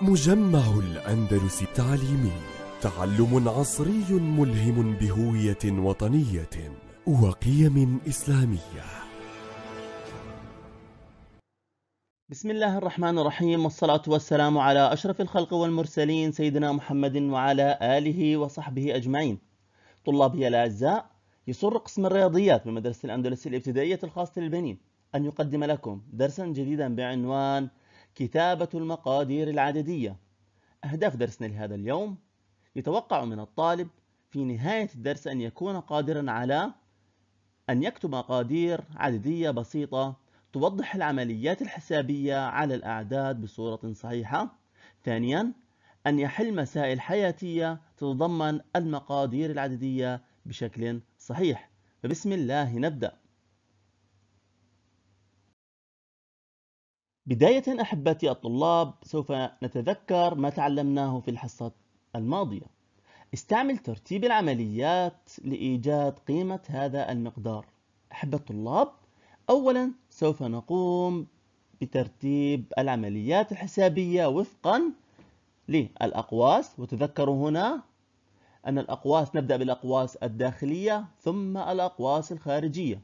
مجمع الأندلس التعليمي تعلم عصري ملهم بهوية وطنية وقيم إسلامية بسم الله الرحمن الرحيم والصلاة والسلام على أشرف الخلق والمرسلين سيدنا محمد وعلى آله وصحبه أجمعين طلابي الأعزاء يسر قسم الرياضيات بمدرسة الأندلس الابتدائية الخاصة للبنين أن يقدم لكم درسا جديدا بعنوان كتابة المقادير العددية أهداف درسنا لهذا اليوم يتوقع من الطالب في نهاية الدرس أن يكون قادرا على أن يكتب مقادير عددية بسيطة توضح العمليات الحسابية على الأعداد بصورة صحيحة ثانيا أن يحل مسائل حياتية تتضمن المقادير العددية بشكل صحيح فبسم الله نبدأ بداية أحبتي الطلاب سوف نتذكر ما تعلمناه في الحصة الماضية استعمل ترتيب العمليات لإيجاد قيمة هذا المقدار أحب الطلاب أولا سوف نقوم بترتيب العمليات الحسابية وفقا للأقواس وتذكروا هنا أن الأقواس نبدأ بالأقواس الداخلية ثم الأقواس الخارجية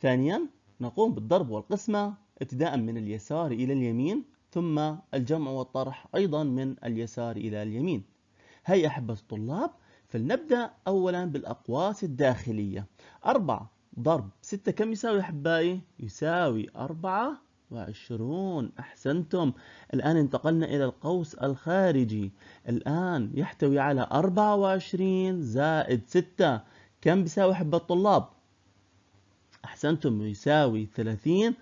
ثانيا نقوم بالضرب والقسمة ابتداء من اليسار إلى اليمين ثم الجمع والطرح أيضا من اليسار إلى اليمين هيا أحبة الطلاب فلنبدأ أولا بالأقواس الداخلية أربعة ضرب ستة كم يساوي أحبائي؟ يساوي أربعة وعشرون أحسنتم الآن انتقلنا إلى القوس الخارجي الآن يحتوي على أربعة وعشرين زائد ستة كم يساوي أحبة الطلاب؟ أحسنتم يساوي ثلاثين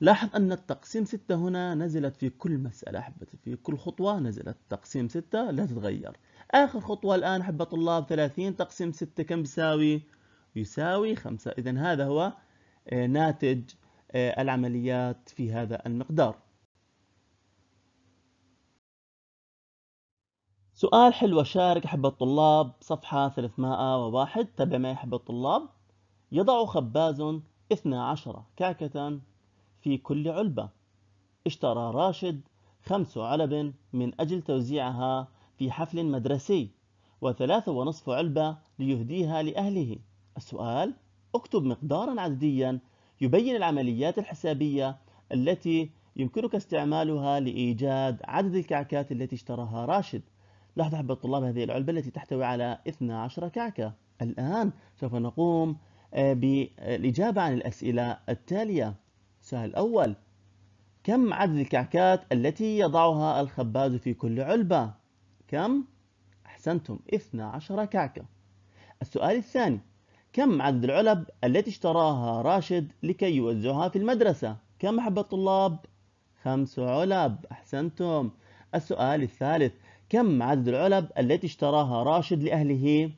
لاحظ أن التقسيم 6 هنا نزلت في كل مسألة أحبتي في كل خطوة نزلت تقسيم 6 لا تتغير آخر خطوة الآن أحب الطلاب 30 تقسيم 6 كم يساوي؟ يساوي 5 إذا هذا هو آه، ناتج آه، العمليات في هذا المقدار سؤال حلو شارك أحب الطلاب صفحة 301 تابع معي أحبة الطلاب يضع خباز 12 كعكة في كل علبة اشترى راشد خمس علب من أجل توزيعها في حفل مدرسي وثلاث ونصف علبة ليهديها لأهله السؤال اكتب مقدارا عدديا يبين العمليات الحسابية التي يمكنك استعمالها لإيجاد عدد الكعكات التي اشتراها راشد لاحظ أحبة الطلاب هذه العلبة التي تحتوي على 12 كعكة الآن سوف نقوم آه، بالإجابة عن الأسئلة التالية السؤال الأول كم عدد الكعكات التي يضعها الخباز في كل علبة؟ كم؟ أحسنتم 12 كعكة السؤال الثاني كم عدد العلب التي اشتراها راشد لكي يوزعها في المدرسة؟ كم حبة الطلاب؟ خمس علب أحسنتم السؤال الثالث كم عدد العلب التي اشتراها راشد لأهله؟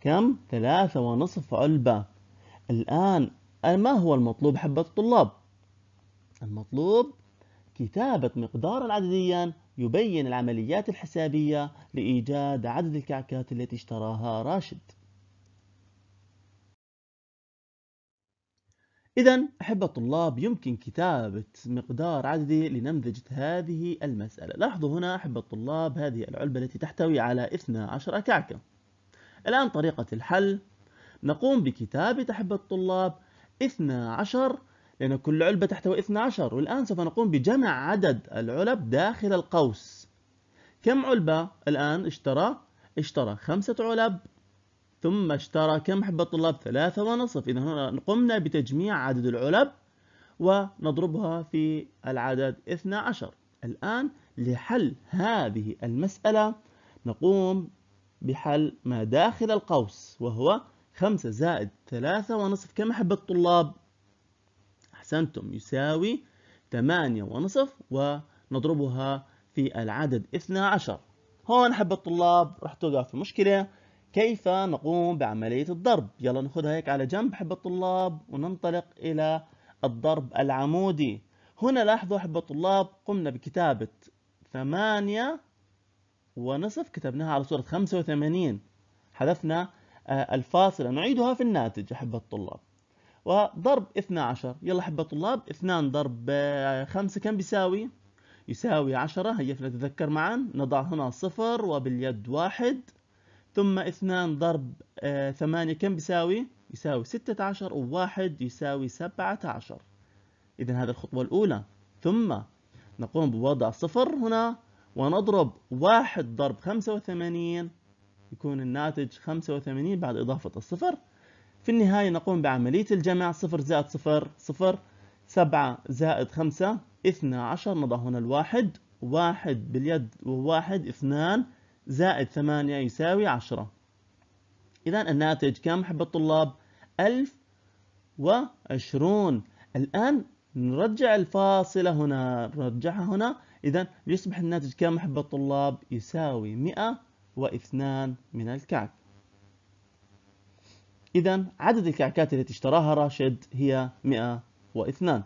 كم؟ ثلاثة ونصف علبة الآن ما هو المطلوب حبة الطلاب؟ المطلوب كتابة مقدارا عدديا يبين العمليات الحسابية لإيجاد عدد الكعكات التي اشتراها راشد إذا أحب الطلاب يمكن كتابة مقدار عددي لنمذجة هذه المسألة لاحظوا هنا أحب الطلاب هذه العلبة التي تحتوي على 12 كعكة الآن طريقة الحل نقوم بكتابة أحب الطلاب 12 لأن كل علبة تحتوي 12 والآن سوف نقوم بجمع عدد العلب داخل القوس كم علبة الآن اشترى؟ اشترى خمسة علب ثم اشترى كم حبة طلاب؟ ثلاثة ونصف إذا هنا قمنا بتجميع عدد العلب ونضربها في العدد 12 الآن لحل هذه المسألة نقوم بحل ما داخل القوس وهو خمسة زائد ثلاثة ونصف كم أحب الطلاب؟ أحسنتم يساوي ثمانية ونصف ونضربها في العدد 12 هون أحب الطلاب رح توقع في مشكلة كيف نقوم بعملية الضرب يلا ناخذها هيك على جنب أحب الطلاب وننطلق إلى الضرب العمودي هنا لاحظوا أحب الطلاب قمنا بكتابة ثمانية ونصف كتبناها على صورة 85 حذفنا آه، الفاصلة نعيدها في الناتج أحب الطلاب وضرب 12 يلا أحب الطلاب 2 ضرب 5 آه، كم بيساوي؟ يساوي 10 هيا فنتذكر معا نضع هنا 0 وباليد 1 ثم 2 ضرب 8 آه، كم بيساوي؟ يساوي 16 و1 يساوي 17 إذا هذه الخطوة الأولى ثم نقوم بوضع 0 هنا ونضرب 1 ضرب 85 يكون الناتج 85 بعد إضافة الصفر في النهاية نقوم بعملية الجمع صفر زائد صفر صفر سبعة زائد خمسة 12 نضع هنا الواحد واحد باليد وواحد اثنان زائد ثمانية يساوي عشرة إذا الناتج كم حب الطلاب؟ ألف وعشرون الآن نرجع الفاصلة هنا نرجعها هنا إذا يصبح الناتج كم حب الطلاب؟ يساوي مئة واثنان من الكعك إذا عدد الكعكات التي اشتراها راشد هي 102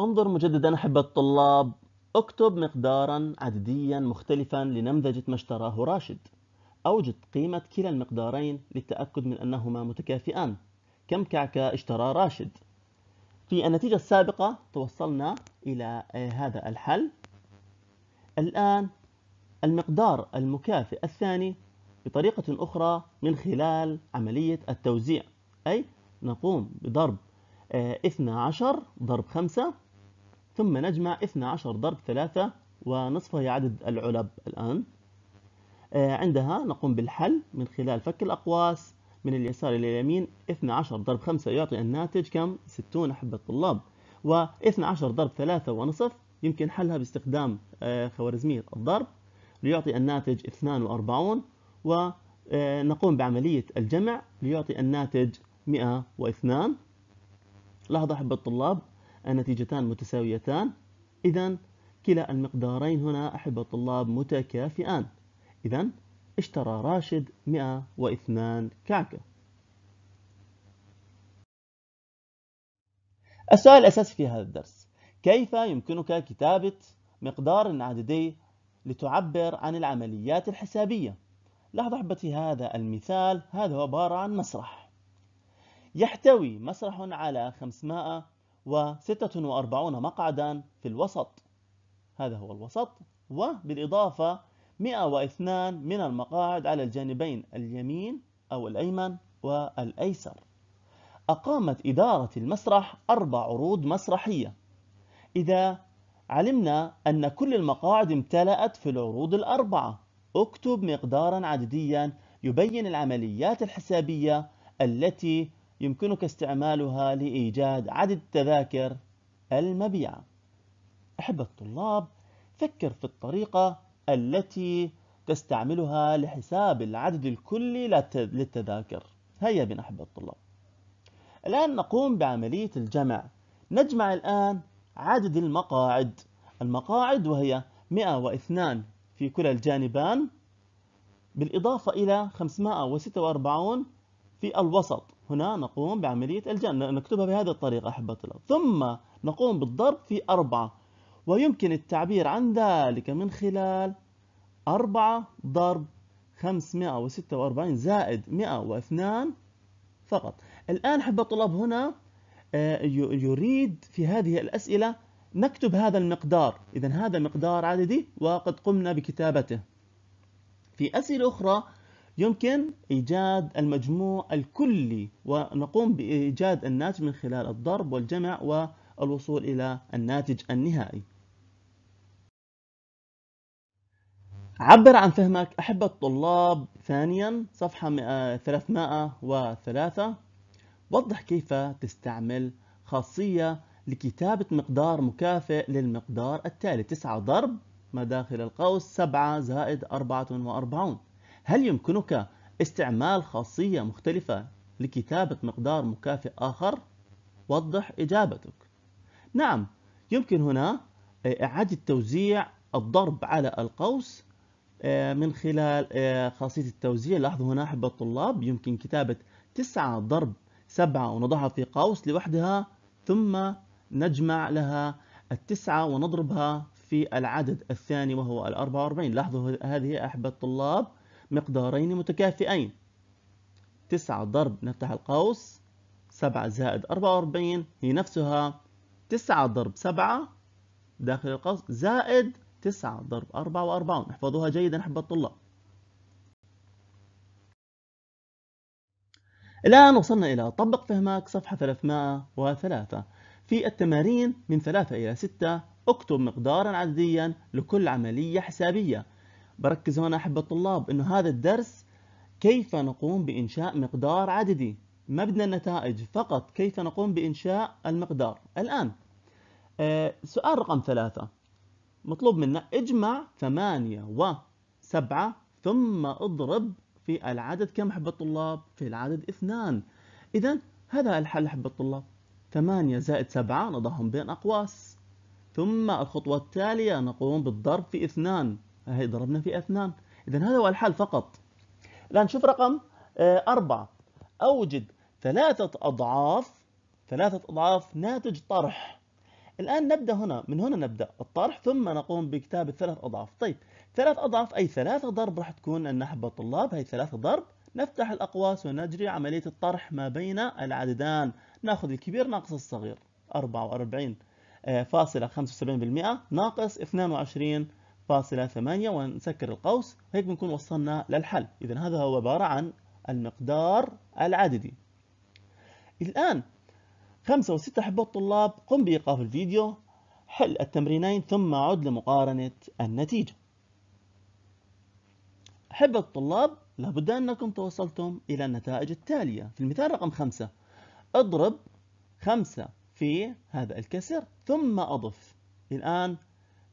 انظر مجددا أحبة الطلاب اكتب مقدارا عدديا مختلفا لنمذجة ما اشتراه راشد أوجد قيمة كلا المقدارين للتأكد من أنهما متكافئان كم كعكة اشترى راشد في النتيجة السابقة توصلنا إلى آه، هذا الحل الآن المقدار المكافئ الثاني بطريقة أخرى من خلال عملية التوزيع أي نقوم بضرب 12 آه، ضرب 5 ثم نجمع 12 ضرب 3 ونصفه هي عدد العلب الآن آه، عندها نقوم بالحل من خلال فك الأقواس من اليسار إلى اليمين 12 ضرب 5 يعطي الناتج كم؟ 60 أحبة الطلاب و12 ضرب 3 ونصف يمكن حلها باستخدام آه، خوارزمية الضرب ليعطي الناتج 42 ونقوم آه، بعملية الجمع ليعطي الناتج 102 لاحظ أحب الطلاب النتيجتان متساويتان إذا كلا المقدارين هنا أحب الطلاب متكافئان إذا اشترى راشد 102 كعكة السؤال الأساسي في هذا الدرس كيف يمكنك كتابة مقدار عددي لتعبر عن العمليات الحسابية لاحظ أحبتي هذا المثال هذا هو عبارة عن مسرح يحتوي مسرح على 546 مقعدا في الوسط هذا هو الوسط وبالإضافة 102 من المقاعد على الجانبين اليمين أو الأيمن والأيسر أقامت إدارة المسرح أربع عروض مسرحية إذا علمنا أن كل المقاعد امتلأت في العروض الأربعة اكتب مقدارا عدديا يبين العمليات الحسابية التي يمكنك استعمالها لإيجاد عدد التذاكر المبيعة أحب الطلاب فكر في الطريقة التي تستعملها لحساب العدد الكلي للتذاكر هيا بنا أحب الطلاب الآن نقوم بعملية الجمع نجمع الآن عدد المقاعد المقاعد وهي 102 في كلا الجانبان بالإضافة إلى 546 في الوسط هنا نقوم بعملية الجانب نكتبها بهذه الطريقة أحبة الله ثم نقوم بالضرب في أربعة ويمكن التعبير عن ذلك من خلال أربعة ضرب 546 زائد 102 فقط الآن أحبة الطلاب هنا آه، يريد في هذه الأسئلة نكتب هذا المقدار إذا هذا مقدار عددي وقد قمنا بكتابته في أسئلة أخرى يمكن إيجاد المجموع الكلي ونقوم بإيجاد الناتج من خلال الضرب والجمع والوصول إلى الناتج النهائي عبر عن فهمك أحب الطلاب ثانيا صفحة 303 وضح كيف تستعمل خاصية لكتابة مقدار مكافئ للمقدار التالي 9 ضرب ما داخل القوس 7 زائد 44 هل يمكنك استعمال خاصية مختلفة لكتابة مقدار مكافئ آخر؟ وضح إجابتك نعم يمكن هنا آه، إعادة توزيع الضرب على القوس آه، من خلال آه، خاصية التوزيع لاحظوا هنا أحبة الطلاب يمكن كتابة 9 ضرب سبعة ونضعها في قوس لوحدها ثم نجمع لها التسعة ونضربها في العدد الثاني وهو الأربعة وأربعين لاحظوا هذه أحبة الطلاب مقدارين متكافئين تسعة ضرب نفتح القوس سبعة زائد أربعة وأربعين هي نفسها تسعة ضرب سبعة داخل القوس زائد تسعة ضرب أربعة وأربعون احفظوها جيدا أحبة الطلاب الآن وصلنا إلى طبق فهمك صفحة 303 في التمارين من 3 إلى 6 اكتب مقدارا عدديا لكل عملية حسابية بركز هنا أحب الطلاب أنه هذا الدرس كيف نقوم بإنشاء مقدار عددي ما بدنا النتائج فقط كيف نقوم بإنشاء المقدار الآن آه، سؤال رقم ثلاثة مطلوب منا اجمع ثمانية وسبعة ثم اضرب في العدد كم حب الطلاب؟ في العدد اثنان إذا هذا الحل حب الطلاب ثمانية زائد سبعة نضعهم بين أقواس ثم الخطوة التالية نقوم بالضرب في اثنان هي ضربنا في اثنان إذا هذا هو الحل فقط الآن شوف رقم آه، أربعة أوجد ثلاثة أضعاف ثلاثة أضعاف ناتج طرح الآن نبدأ هنا من هنا نبدأ الطرح ثم نقوم بكتابة ثلاث أضعاف طيب ثلاث أضعاف أي ثلاثة ضرب راح تكون النحبة الطلاب هي ثلاثة ضرب نفتح الأقواس ونجري عملية الطرح ما بين العددان ناخذ الكبير ناقص الصغير 44.75% آه، ناقص 22.8 ونسكر القوس هيك بنكون وصلنا للحل إذا هذا هو عبارة عن المقدار العددي الآن خمسة وستة حبة الطلاب قم بإيقاف الفيديو حل التمرينين ثم عد لمقارنة النتيجة حبة الطلاب لابد أنكم توصلتم إلى النتائج التالية في المثال رقم خمسة اضرب خمسة في هذا الكسر ثم أضف الآن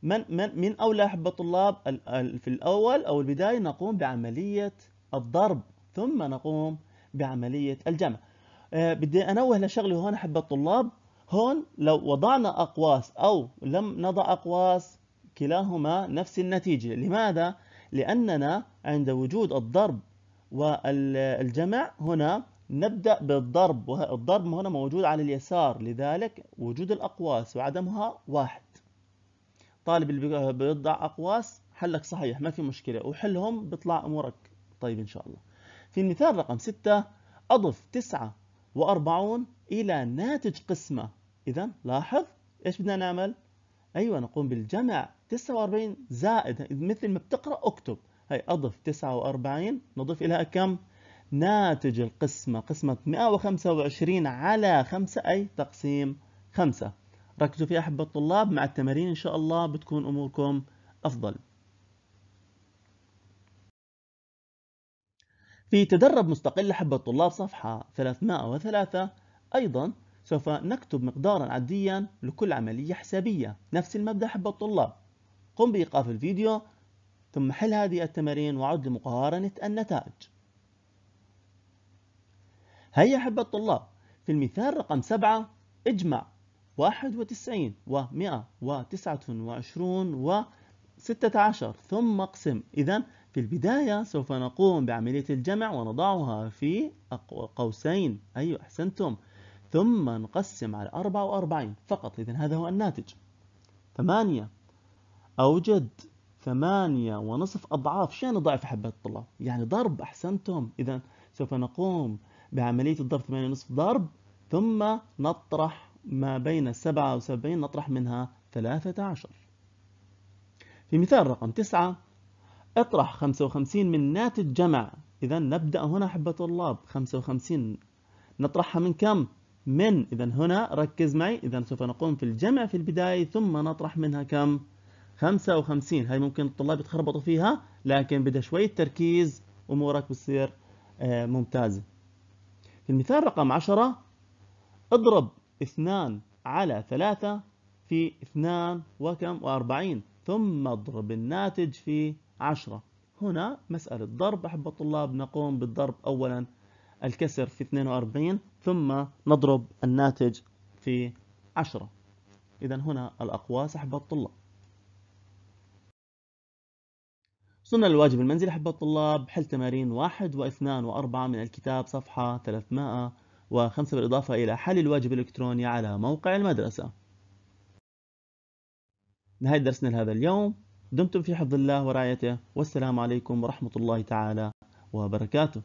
من من من أولى حبة الطلاب في الأول أو البداية نقوم بعملية الضرب ثم نقوم بعملية الجمع آه، بدي انوه لشغله هون احب الطلاب هون لو وضعنا اقواس او لم نضع اقواس كلاهما نفس النتيجه لماذا لاننا عند وجود الضرب والجمع هنا نبدأ بالضرب والضرب هنا موجود على اليسار لذلك وجود الأقواس وعدمها واحد طالب اللي بيضع أقواس حلك صحيح ما في مشكلة وحلهم بيطلع أمورك طيب إن شاء الله في المثال رقم ستة أضف تسعة وأربعون إلى ناتج قسمة إذا لاحظ إيش بدنا نعمل؟ أيوة نقوم بالجمع 49 زائد مثل ما بتقرأ اكتب هي أضف 49 نضيف إليها كم؟ ناتج القسمة قسمة 125 على 5 أي تقسيم 5 ركزوا في أحبة الطلاب مع التمارين إن شاء الله بتكون أموركم أفضل في تدرب مستقل لحب الطلاب صفحة 303 أيضا سوف نكتب مقدارا عديا لكل عملية حسابية نفس المبدأ حب الطلاب قم بإيقاف الفيديو ثم حل هذه التمارين وعد لمقارنة النتائج هيا حب الطلاب في المثال رقم 7 اجمع 91 و 129 و 16 ثم اقسم إذا في البداية سوف نقوم بعملية الجمع ونضعها في قوسين أيوة أحسنتم ثم نقسم على 44 فقط إذن هذا هو الناتج 8 أوجد ثمانية ونصف أضعاف شين ضعف حبة الطلاب يعني ضرب أحسنتم إذا سوف نقوم بعملية الضرب ثمانية ونصف ضرب ثم نطرح ما بين 77 نطرح منها 13 في مثال رقم تسعة اطرح 55 من ناتج جمع إذا نبدأ هنا أحبة طلاب 55 نطرحها من كم؟ من إذا هنا ركز معي إذا سوف نقوم في الجمع في البداية ثم نطرح منها كم؟ 55 هاي ممكن الطلاب يتخربطوا فيها لكن بدها شوية تركيز أمورك بتصير آه، ممتازة في المثال رقم 10 اضرب 2 على 3 في 2 وكم و40 ثم اضرب الناتج في عشرة هنا مسألة ضرب أحب الطلاب نقوم بالضرب أولا الكسر في 42 ثم نضرب الناتج في 10 إذا هنا الأقواس أحب الطلاب وصلنا للواجب المنزلي أحب الطلاب حل تمارين واحد واثنان وأربعة من الكتاب صفحة 305 بالإضافة إلى حل الواجب الإلكتروني على موقع المدرسة نهاية درسنا لهذا اليوم دمتم في حفظ الله ورعايته والسلام عليكم ورحمة الله تعالى وبركاته